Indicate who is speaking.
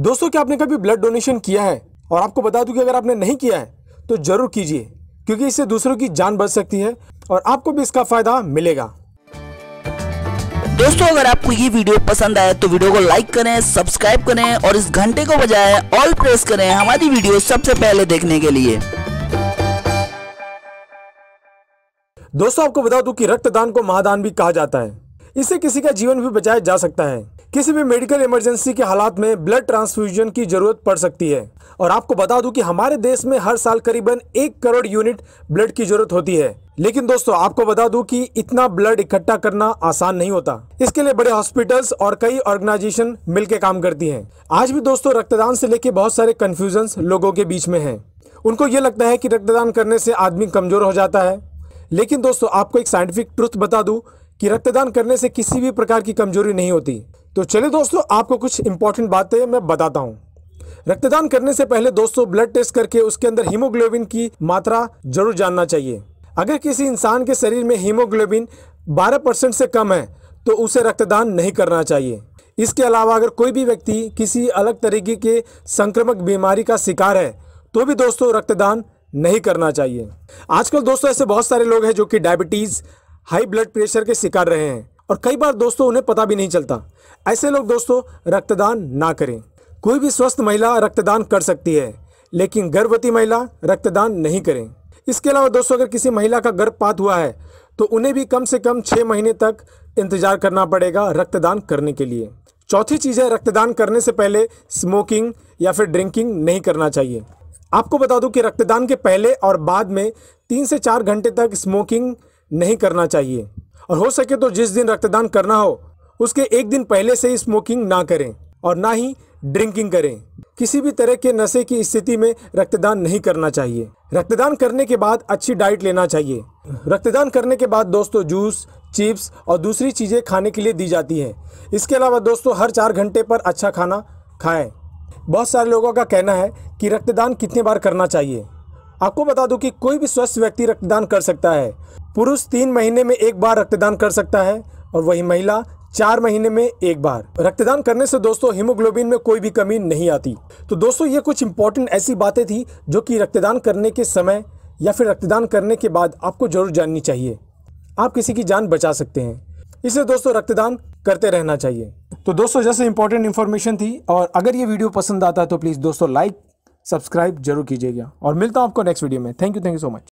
Speaker 1: दोस्तों क्या आपने कभी ब्लड डोनेशन किया है और आपको बता दूं कि अगर आपने नहीं किया है तो जरूर कीजिए क्योंकि इससे दूसरों की जान बच सकती है और आपको भी इसका फायदा मिलेगा दोस्तों अगर आपको ये वीडियो पसंद आए तो वीडियो को लाइक करें सब्सक्राइब करें और इस घंटे को बजाय ऑल प्रेस करें हमारी वीडियो सबसे पहले देखने के लिए दोस्तों आपको बता दूं कि रक्तदान को महादान भी कहा जाता है इससे किसी का जीवन भी बचाया जा सकता है किसी भी मेडिकल इमरजेंसी के हालात में ब्लड ट्रांसफ्यूजन की जरूरत पड़ सकती है और आपको बता दूं कि हमारे देश में हर साल करीबन एक करोड़ यूनिट ब्लड की जरूरत होती है लेकिन दोस्तों आपको बता दूं कि इतना ब्लड इकट्ठा करना आसान नहीं होता इसके लिए बड़े हॉस्पिटल्स और कई ऑर्गेनाइजेशन मिलकर काम करती है आज भी दोस्तों रक्तदान से लेके बहुत सारे कन्फ्यूजन लोगों के बीच में है उनको ये लगता है कि रक्तदान करने से आदमी कमजोर हो जाता है लेकिन दोस्तों आपको एक साइंटिफिक ट्रुथ बता दूं कि रक्तदान करने से किसी भी प्रकार की कमजोरी नहीं होती तो चलिए दोस्तों आपको कुछ इंपॉर्टेंट बातें मैं बताता हूँ रक्तदान करने से पहले दोस्तों ब्लड टेस्ट करके उसके अंदर हीमोग्लोबिन की मात्रा जरूर जानना चाहिए अगर किसी इंसान के शरीर में हीमोग्लोबिन 12 परसेंट से कम है तो उसे रक्तदान नहीं करना चाहिए इसके अलावा अगर कोई भी व्यक्ति किसी अलग तरीके के संक्रमक बीमारी का शिकार है तो भी दोस्तों रक्तदान नहीं करना चाहिए आजकल दोस्तों ऐसे बहुत सारे लोग हैं जो कि डायबिटीज़ हाई ब्लड प्रेशर के शिकार रहे हैं और कई बार दोस्तों उन्हें पता भी नहीं चलता ऐसे लोग दोस्तों रक्तदान ना करें कोई भी स्वस्थ महिला रक्तदान कर सकती है लेकिन गर्भवती महिला रक्तदान नहीं करें इसके अलावा दोस्तों अगर किसी महिला का गर्भपात हुआ है तो उन्हें भी कम से कम छः महीने तक इंतजार करना पड़ेगा रक्तदान करने के लिए चौथी चीज़ है रक्तदान करने से पहले स्मोकिंग या फिर ड्रिंकिंग नहीं करना चाहिए आपको बता दूं कि रक्तदान के पहले और बाद में तीन से चार घंटे तक स्मोकिंग नहीं करना चाहिए और हो सके तो जिस दिन रक्तदान करना हो उसके एक दिन पहले से ही स्मोकिंग ना करें और ना ही ड्रिंकिंग करें किसी भी तरह के नशे की स्थिति में रक्तदान नहीं करना चाहिए रक्तदान करने के बाद अच्छी डाइट लेना चाहिए रक्तदान करने के बाद दोस्तों जूस चिप्स और दूसरी चीज़ें खाने के लिए दी जाती है इसके अलावा दोस्तों हर चार घंटे पर अच्छा खाना खाएं बहुत सारे लोगों का कहना है कि रक्तदान कितने बार करना चाहिए आपको बता दूं कि कोई भी स्वस्थ व्यक्ति रक्तदान कर सकता है पुरुष तीन महीने में एक बार रक्तदान कर सकता है और वही महिला चार महीने में एक बार रक्तदान करने से दोस्तों हीमोग्लोबिन में कोई भी कमी नहीं आती तो दोस्तों ये कुछ इंपॉर्टेंट ऐसी बातें थी जो कि रक्तदान करने के समय या फिर रक्तदान करने के बाद आपको जरूर जाननी चाहिए आप किसी की जान बचा सकते हैं इसे दोस्तों रक्तदान करते रहना चाहिए तो दोस्तों जैसे इंपॉर्टेंट इन्फॉर्मेशन थी और अगर ये वीडियो पसंद आता है तो प्लीज़ दोस्तों लाइक सब्सक्राइब जरूर कीजिएगा और मिलता हूँ आपको नेक्स्ट वीडियो में thank you thank you so much